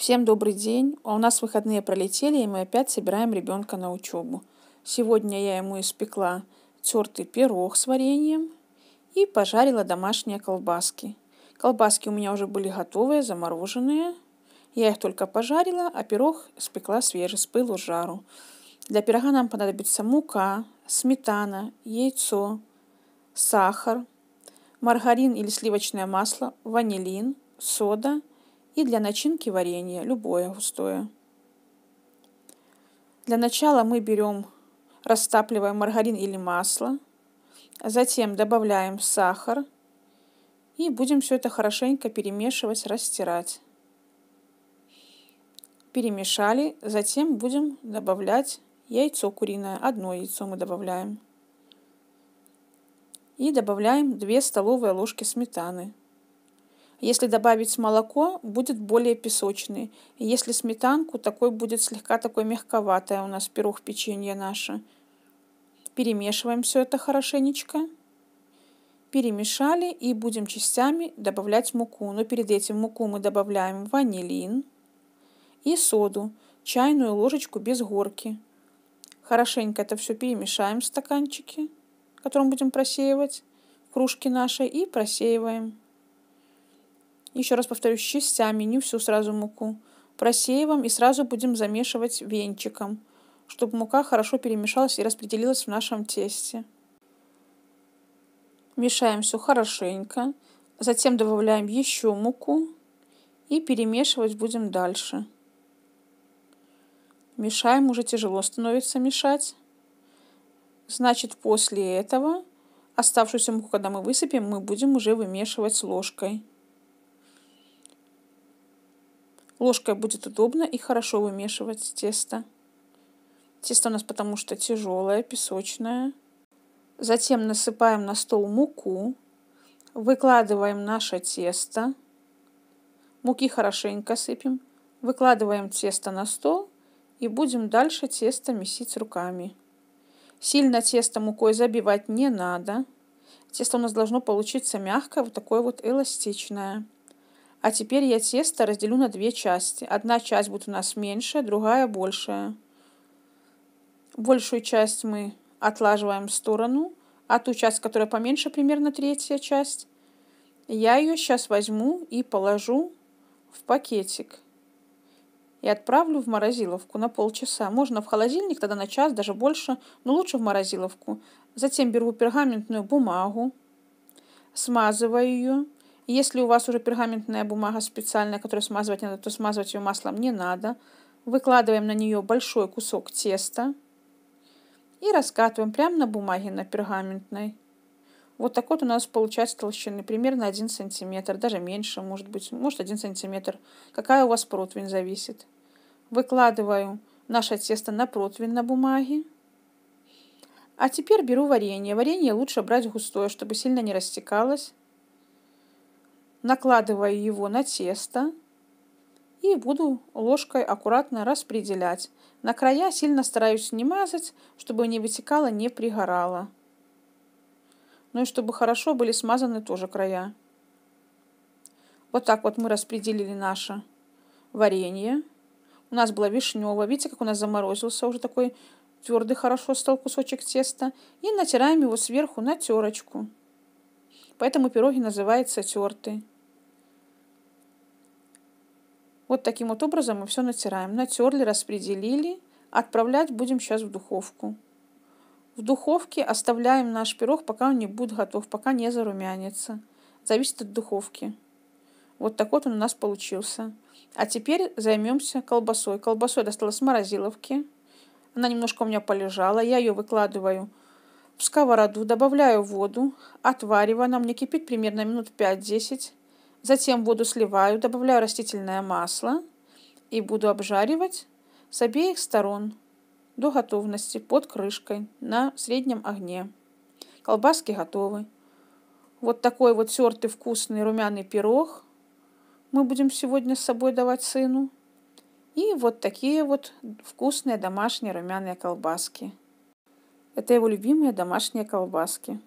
Всем добрый день. А У нас выходные пролетели, и мы опять собираем ребенка на учебу. Сегодня я ему испекла тертый пирог с вареньем и пожарила домашние колбаски. Колбаски у меня уже были готовые, замороженные. Я их только пожарила, а пирог испекла свежий, с пылу с жару. Для пирога нам понадобится мука, сметана, яйцо, сахар, маргарин или сливочное масло, ванилин, сода – и для начинки варенье, любое густое. Для начала мы берем, растапливаем маргарин или масло, затем добавляем сахар и будем все это хорошенько перемешивать, растирать. Перемешали, затем будем добавлять яйцо куриное, одно яйцо мы добавляем. И добавляем 2 столовые ложки сметаны. Если добавить молоко, будет более песочный. Если сметанку, такой будет слегка такой мягковатая у нас пирог печенье наше. Перемешиваем все это хорошенечко. Перемешали и будем частями добавлять муку. Но перед этим муку мы добавляем ванилин и соду, чайную ложечку без горки. Хорошенько это все перемешаем в стаканчике, которым будем просеивать, кружки наши и просеиваем. Еще раз повторюсь, частями, не всю сразу муку. Просеиваем и сразу будем замешивать венчиком, чтобы мука хорошо перемешалась и распределилась в нашем тесте. Мешаем все хорошенько. Затем добавляем еще муку и перемешивать будем дальше. Мешаем, уже тяжело становится мешать. Значит, после этого оставшуюся муку, когда мы высыпем, мы будем уже вымешивать ложкой. Ложкой будет удобно и хорошо вымешивать тесто. Тесто у нас потому что тяжелое, песочное. Затем насыпаем на стол муку. Выкладываем наше тесто. Муки хорошенько сыпем. Выкладываем тесто на стол и будем дальше тесто месить руками. Сильно тесто мукой забивать не надо. Тесто у нас должно получиться мягкое, вот такое вот эластичное. А теперь я тесто разделю на две части. Одна часть будет у нас меньше, другая большая. Большую часть мы отлаживаем в сторону, а ту часть, которая поменьше, примерно третья часть, я ее сейчас возьму и положу в пакетик. И отправлю в морозиловку на полчаса. Можно в холодильник, тогда на час, даже больше, но лучше в морозиловку. Затем беру пергаментную бумагу, смазываю ее, если у вас уже пергаментная бумага специальная, которую смазывать надо, то смазывать ее маслом не надо. Выкладываем на нее большой кусок теста и раскатываем прямо на бумаге на пергаментной. Вот так вот у нас получается толщины примерно 1 сантиметр, даже меньше, может быть, может 1 сантиметр. Какая у вас противень зависит. Выкладываю наше тесто на противень на бумаге. А теперь беру варенье. Варенье лучше брать густое, чтобы сильно не растекалось накладываю его на тесто и буду ложкой аккуратно распределять. На края сильно стараюсь не мазать, чтобы не вытекало, не пригорало. Ну и чтобы хорошо были смазаны тоже края. Вот так вот мы распределили наше варенье. У нас было вишневое. Видите, как у нас заморозился уже такой твердый хорошо стал кусочек теста. И натираем его сверху на терочку. Поэтому пироги называются терты. Вот таким вот образом мы все натираем. Натерли, распределили. Отправлять будем сейчас в духовку. В духовке оставляем наш пирог, пока он не будет готов, пока не зарумянится. Зависит от духовки. Вот так вот он у нас получился. А теперь займемся колбасой. Колбасой я достала с морозиловки. Она немножко у меня полежала. Я ее выкладываю в сковороду добавляю воду, отвариваю, она мне кипит примерно минут 5-10. Затем воду сливаю, добавляю растительное масло и буду обжаривать с обеих сторон до готовности под крышкой на среднем огне. Колбаски готовы. Вот такой вот тертый вкусный румяный пирог мы будем сегодня с собой давать сыну. И вот такие вот вкусные домашние румяные колбаски это его любимые домашние колбаски